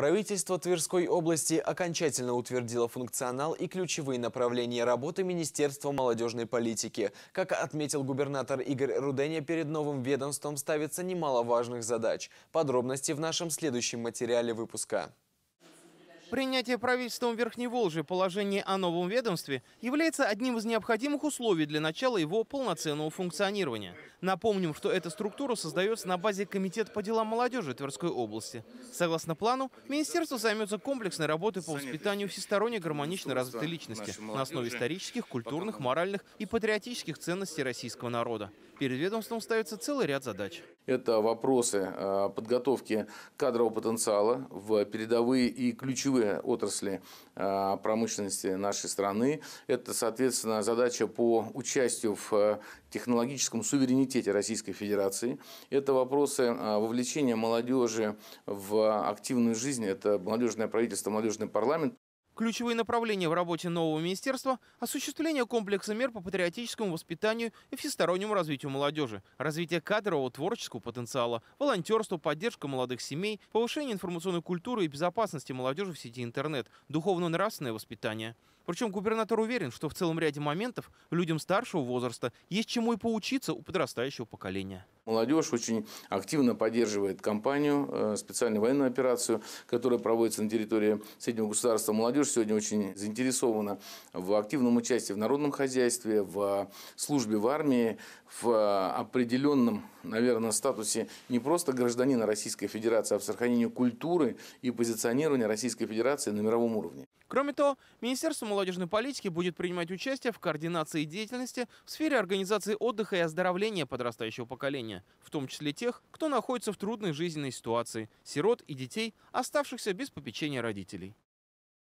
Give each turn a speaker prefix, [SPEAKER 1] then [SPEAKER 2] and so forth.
[SPEAKER 1] Правительство Тверской области окончательно утвердило функционал и ключевые направления работы Министерства молодежной политики. Как отметил губернатор Игорь Руденя, перед новым ведомством ставится немало важных задач. Подробности в нашем следующем материале выпуска. Принятие правительством Верхней Волжи положения о новом ведомстве является одним из необходимых условий для начала его полноценного функционирования. Напомним, что эта структура создается на базе Комитета по делам молодежи Тверской области. Согласно плану, министерство займется комплексной работой по воспитанию всесторонне гармонично развитой личности на основе исторических, культурных, моральных и патриотических ценностей российского народа. Перед ведомством ставится целый ряд задач.
[SPEAKER 2] Это вопросы э, подготовки кадрового потенциала в передовые и ключевые другие отрасли а, промышленности нашей страны. Это, соответственно, задача по участию в э, технологическом суверенитете Российской Федерации. Это вопросы а, вовлечения молодежи в активную жизнь. Это молодежное правительство, молодежный парламент.
[SPEAKER 1] Ключевые направления в работе нового министерства – осуществление комплекса мер по патриотическому воспитанию и всестороннему развитию молодежи, развитие кадрового творческого потенциала, волонтерство, поддержка молодых семей, повышение информационной культуры и безопасности молодежи в сети интернет, духовно-нравственное воспитание. Причем губернатор уверен, что в целом ряде моментов людям старшего возраста есть чему и поучиться у подрастающего
[SPEAKER 2] поколения. Молодежь очень активно поддерживает компанию, э, специальную военную операцию, которая проводится на территории Среднего государства. Молодежь сегодня очень заинтересована в активном участии в народном хозяйстве, в службе в армии, в определенном, наверное, статусе не просто гражданина Российской Федерации, а в сохранении культуры и позиционирования Российской Федерации на мировом уровне.
[SPEAKER 1] Кроме того, Министерство молодежной политики будет принимать участие в координации деятельности в сфере организации отдыха и оздоровления подрастающего поколения, в том числе тех, кто находится в трудной жизненной ситуации, сирот и детей, оставшихся без попечения родителей.